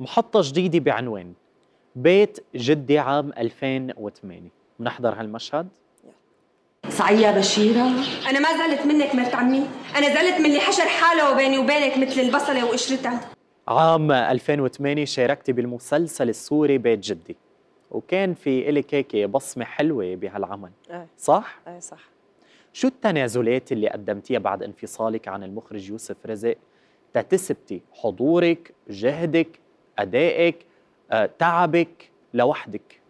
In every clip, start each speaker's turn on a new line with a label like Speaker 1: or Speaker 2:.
Speaker 1: محطة جديدة بعنوان بيت جدي عام 2008 بنحضر هالمشهد
Speaker 2: صعية بشيرة أنا ما زلت منك مرت عمي أنا زلت من اللي حشر حاله وبيني وبينك مثل البصلة وقشرتها
Speaker 1: عام 2008 شاركتي بالمسلسل السوري بيت جدي وكان في إلك هيك بصمة حلوة بهالعمل
Speaker 2: أي. صح؟ آه صح
Speaker 1: شو التنازلات اللي قدمتيها بعد انفصالك عن المخرج يوسف رزق تثبتي حضورك جهدك ادائك آه، تعبك لوحدك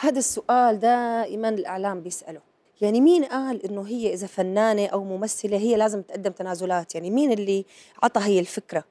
Speaker 2: هذا السؤال دائما الاعلام بيساله يعني مين قال انه هي اذا فنانه او ممثله هي لازم تقدم تنازلات يعني مين اللي عطى هي الفكره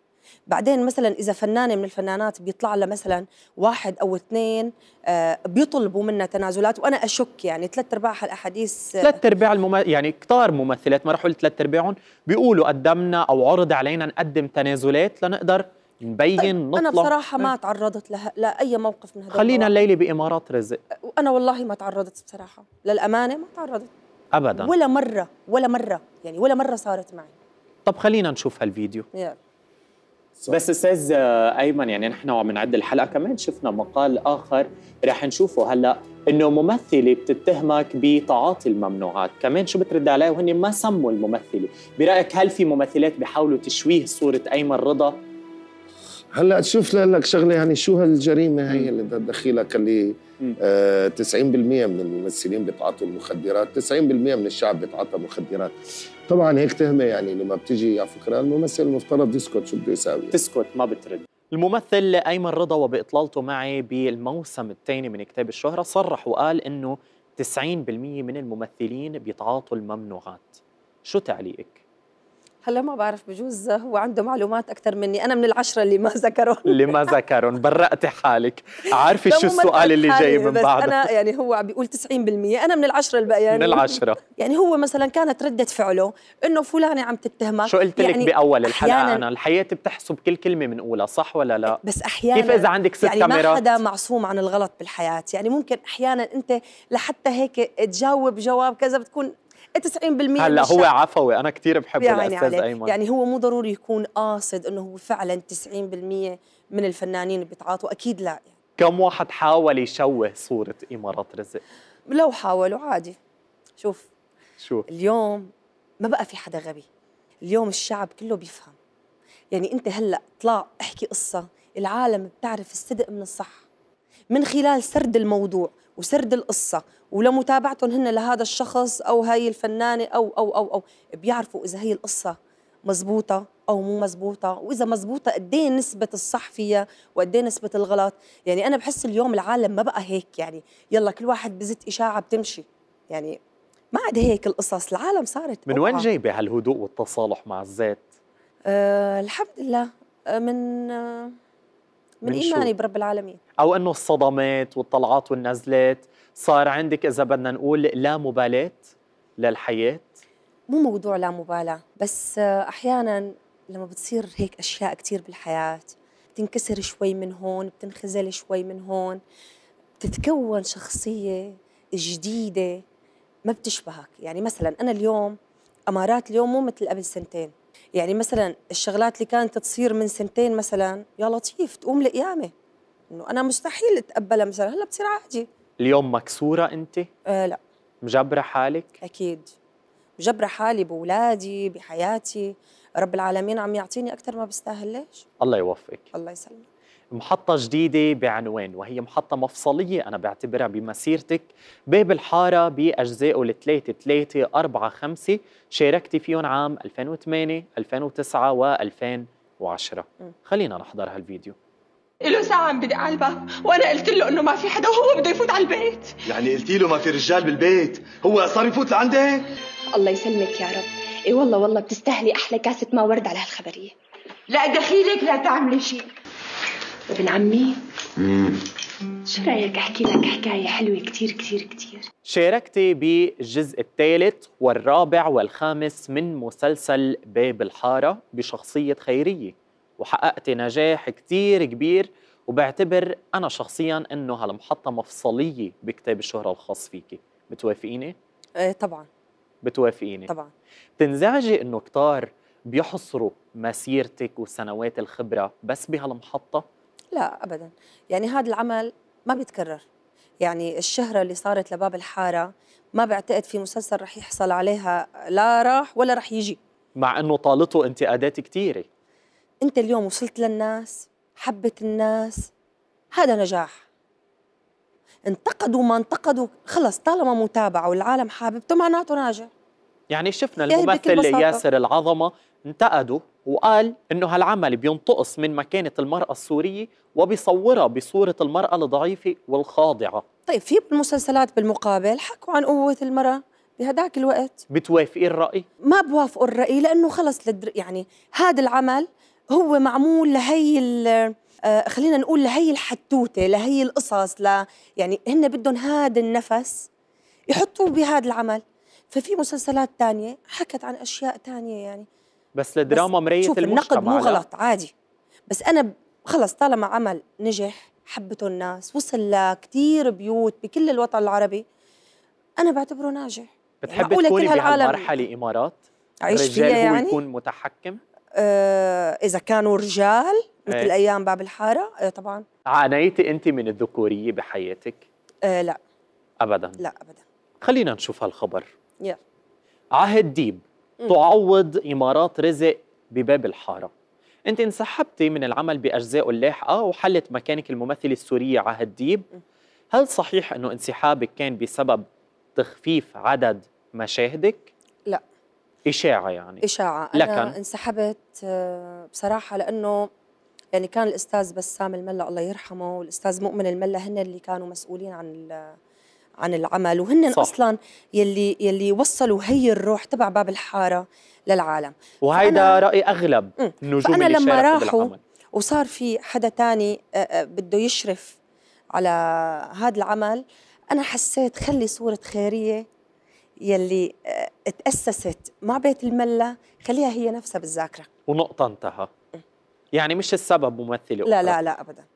Speaker 2: بعدين مثلا اذا فنانه من الفنانات بيطلع لها مثلا واحد او اثنين آه، بيطلبوا منها تنازلات وانا اشك يعني ثلاث ارباع الاحاديث آه، ثلاث
Speaker 1: ارباع المم... يعني كثار ممثلات ما راح اقول ثلاث ارباعهم بيقولوا قدمنا او عرض علينا نقدم تنازلات لنقدر نبين طيب نطلع انا بصراحه ما أه.
Speaker 2: تعرضت لها لاي موقف من هذا خلينا الليله
Speaker 1: بامارات رزق
Speaker 2: انا والله ما تعرضت بصراحه للامانه ما تعرضت ابدا ولا مره ولا مره يعني ولا مره صارت معي
Speaker 1: طب خلينا نشوف هالفيديو يلا بس استاذ ايمن يعني نحن وعم نعد الحلقه كمان شفنا مقال اخر رح نشوفه هلا انه ممثله بتتهمك بتعاطي الممنوعات، كمان شو بترد عليها وهن ما سموا الممثله، برايك هل في ممثلات بيحاولوا تشويه صوره ايمن رضا هلا شوف لك شغله يعني شو هالجريمه هي اللي بدها تدخلك اللي آه 90% من الممثلين بيتعاطوا المخدرات 90% من الشعب بيتعاطى مخدرات طبعا هيك تهمه يعني لما بتيجي على فكره الممثل المفترض يسكت شو بده يساوي تسكت ما بترد الممثل أيمن رضا وبإطلالته معي بالموسم الثاني من كتاب الشهرة صرح وقال إنه 90% من الممثلين بيتعاطوا الممنوعات شو تعليقك؟
Speaker 2: هلا ما بعرف بجوز هو عنده معلومات اكثر مني انا من العشره اللي ما ذكرهم اللي
Speaker 1: ما ذكرهم برأتي حالك عارفه شو السؤال اللي جاي من بعده انا
Speaker 2: يعني هو عم بيقول 90% انا من العشره الباقيين من العشره يعني هو مثلا كانت رده فعله انه فلانه عم تتهمك شو قلت لك يعني باول الحلقه انا
Speaker 1: الحياه بتحسب كل كلمه بنقولها صح ولا لا بس احيانا كيف اذا عندك ست يعني كاميرات يعني ما
Speaker 2: حدا معصوم عن الغلط بالحياه يعني ممكن احيانا انت لحتى هيك تجاوب جواب كذا بتكون 90% هلا هو
Speaker 1: عفوي انا كثير بحبه يعني الاستاذ ايمن يعني هو
Speaker 2: مو ضروري يكون قاصد انه هو فعلا 90% من الفنانين
Speaker 1: بيتعاطوا اكيد لا يعني. كم واحد حاول يشوه صوره امارات رزق لو حاولوا عادي شوف شو اليوم ما بقى في حدا غبي
Speaker 2: اليوم الشعب كله بيفهم يعني انت هلا اطلع احكي قصه العالم بتعرف الصدق من الصح من خلال سرد الموضوع وسرد القصة ولمتابعتهم هن لهذا الشخص أو هاي الفنانة أو أو أو أو بيعرفوا إذا هي القصة مزبوطة أو مو مزبوطة وإذا مزبوطة قد إيه نسبة الصح فيها وقد إيه نسبة الغلط يعني أنا بحس اليوم العالم ما بقى هيك يعني يلا كل واحد بزت إشاعة بتمشي يعني ما عاد هيك القصص العالم صارت من وين جايبة
Speaker 1: هالهدوء والتصالح مع الذات؟
Speaker 2: أه الحمد لله آه، من أه
Speaker 1: من, إيماني برب العالمين أو أنه الصدمات والطلعات والنزلات صار عندك إذا بدنا نقول لا مبالاة للحياة
Speaker 2: مو موضوع لا مبالاة بس أحيانا لما بتصير هيك أشياء كتير بالحياة بتنكسر شوي من هون بتنخزل شوي من هون بتتكون شخصية جديدة ما بتشبهك يعني مثلا أنا اليوم أمارات اليوم مو مثل قبل سنتين يعني مثلا الشغلات اللي كانت تصير من سنتين مثلا يا لطيف تقوم لقيامه انه انا مستحيل اتقبلها مثلا هلا بتصير عادي
Speaker 1: اليوم مكسوره انت؟ آه لا مجبره حالك؟
Speaker 2: اكيد مجبره حالي باولادي بحياتي رب العالمين عم يعطيني اكثر ما بستاهل ليش؟ الله يوفقك الله يسلمك
Speaker 1: محطة جديدة بعنوان وهي محطة مفصلية أنا بعتبرها بمسيرتك باب الحارة بأجزائه الثلاثة ثلاثة أربعة خمسة شاركتي فيهم عام 2008 2009 و 2010 خلينا نحضر هالفيديو
Speaker 2: له ساعة عم بدي علبة وأنا قلت له إنه ما في حدا وهو بده يفوت على البيت
Speaker 1: يعني قلتي له ما في رجال بالبيت هو صار يفوت لعندك
Speaker 2: الله يسلمك يا رب إي والله والله بتستاهلي أحلى كاسة ما ورد على هالخبرية لا دخيلك لا تعملي شيء ابن عمي شو رايك احكي لك حكايه حلوه كثير كثير كثير
Speaker 1: شاركتي بالجزء الثالث والرابع والخامس من مسلسل باب الحاره بشخصيه خيريه وحققتي نجاح كثير كبير وبعتبر انا شخصيا انه هالمحطه مفصليه بكتاب الشهره الخاص فيكي بتوافقيني ايه طبعا بتوافقيني طبعا بتنزعجي انه كتار بيحصروا مسيرتك وسنوات الخبره بس بهالمحطه
Speaker 2: لا ابدا يعني هذا العمل ما بيتكرر يعني الشهرة اللي صارت لباب الحارة ما بعتقد في مسلسل رح يحصل عليها لا راح ولا رح يجي
Speaker 1: مع انه طالته انتقادات كثيرة
Speaker 2: انت اليوم وصلت للناس حبت الناس هذا نجاح انتقدوا ما انتقدوا خلص طالما متابعة والعالم حاببته معناته ناجح
Speaker 1: يعني شفنا الممثل ياسر العظمة انتقدوا وقال انه هالعمل بينتقص من مكانه المراه السوريه وبيصورها بصوره المراه الضعيفه والخاضعه
Speaker 2: طيب في بالمسلسلات بالمقابل حكوا عن قوه المراه بهداك الوقت
Speaker 1: بتوافقي الراي
Speaker 2: ما بوافقوا الراي لانه خلص لدر... يعني هذا العمل هو معمول لهي ال... آه خلينا نقول لهي الحتوته لهي القصص ل يعني هن بدهم هذا النفس يحطوه بهذا العمل ففي مسلسلات تانية حكت عن اشياء تانية يعني
Speaker 1: بس الدراما مرايه شوف المجتمع النقد مو غلط
Speaker 2: عادي بس انا خلص طالما عمل نجح حبته الناس وصل لكثير بيوت بكل الوطن العربي انا بعتبره ناجح
Speaker 1: بتحبي يعني تكوني بهالمرحله امارات؟ عيش فيها يعني؟ يكون متحكم؟
Speaker 2: آه اذا كانوا رجال مثل ايه. ايام باب الحاره آه طبعا
Speaker 1: عانيتي انت من الذكوريه بحياتك؟ آه لا ابدا لا ابدا خلينا نشوف هالخبر يلا عهد ديب تعوض إمارات رزق بباب الحارة أنت انسحبتي من العمل بأجزائه اللاحقة وحلت مكانك الممثلة السورية ديب هل صحيح أنه انسحابك كان بسبب تخفيف عدد مشاهدك؟ لا إشاعة يعني إشاعة أنا لكن...
Speaker 2: انسحبت آه، بصراحة لأنه يعني كان الأستاذ بسام الملا الله يرحمه والأستاذ مؤمن الملا هن اللي كانوا مسؤولين عن عن العمل وهن صح. اصلا يلي يلي وصلوا هي الروح تبع باب الحاره للعالم
Speaker 1: وهيدا راي اغلب النجوم فأنا اللي لما راحوا
Speaker 2: وصار في حدا تاني آه، آه، بده يشرف على هذا العمل انا حسيت خلي صوره خيريه يلي آه، تاسست مع بيت المله خليها هي نفسها بالذاكره
Speaker 1: ونقطه انتهى يعني مش السبب ممثله لا لا لا
Speaker 2: ابدا